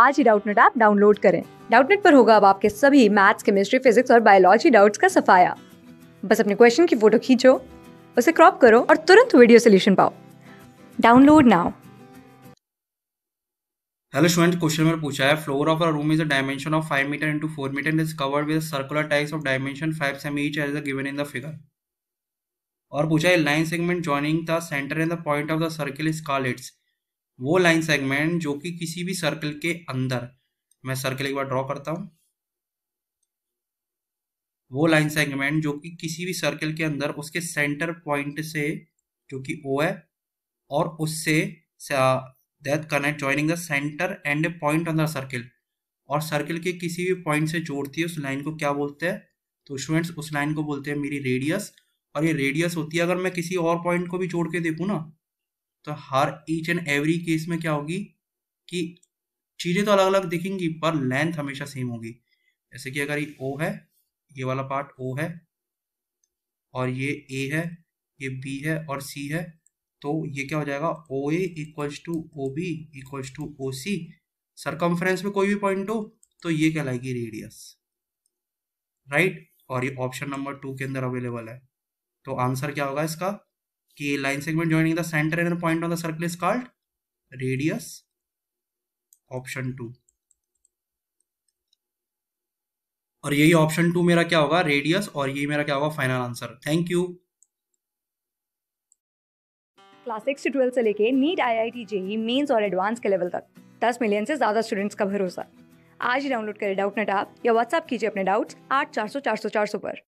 आज ही Doubtnut app download करें डाउटनेट पर होगा अब आपके सभी मैथ्स केमिस्ट्री फिजिक्स और बायोलॉजी डाउट्स का सफाया बस अपने क्वेश्चन की फोटो खींचो उसे क्रॉप करो और तुरंत वीडियो सोल्यूशन पाओ download now hello student question में पूछा है floor of a room is a dimension of 5 metre into 4 metre and is covered with circular types of dimension 5 cm each edge given in the figure और पूछा है line segment joining the centre and the point of the circle is called its वो line segment जो कि किसी भी circle के अंदर मैं सर्कल एक बार ड्रॉ करता हूं वो लाइन सेगमेंट जो कि किसी भी सर्कल के अंदर उसके सेंटर पॉइंट से जो कि ओ है और उससे that connect joining the centre and a point on the circle और सर्किल के किसी भी पॉइंट से जोड़ती है उस लाइन को क्या बोलते हैं तो स्टूडेंट्स उस लाइन को बोलते हैं मेरी रेडियस और ये रेडियस होती है अगर मैं किसी और पॉइंट को भी जोड़ के देखूँ ना तो हर ईच एंड एवरी केस में क्या होगी कि चीज़ें तो अलग अलग दिखेंगी पर लेंथ हमेशा सेम होगी जैसे कि अगर ये ओ है ये वाला पार्ट ओ है और ये ए है ये बी है और सी है तो ये क्या हो जाएगा O equals to O B equals to O C circumference में कोई भी पॉइंट हो तो ये कहलाएगी रेडियस राइट और ये ऑप्शन नंबर टू के अंदर अवेलेबल है तो आंसर क्या होगा इसका कि line segment joining the centre and point point the circle is called radius option two और यही ऑप्शन टू मेरा क्या होगा रेडियस और यही मेरा क्या होगा final answer thank you class six से ट्वेल्थ से लेके NEET I I T JEE mains और एडवांस के लेवल तक दस मिलियन से ज़्यादा स्टूडेंट्स का भरोसा आज ही डाउनलोड करें डाउट नेट आप या व्हाट्सअप कीजिए अपने डाउट्स आठ चार सौ चार सौ चार सौ पर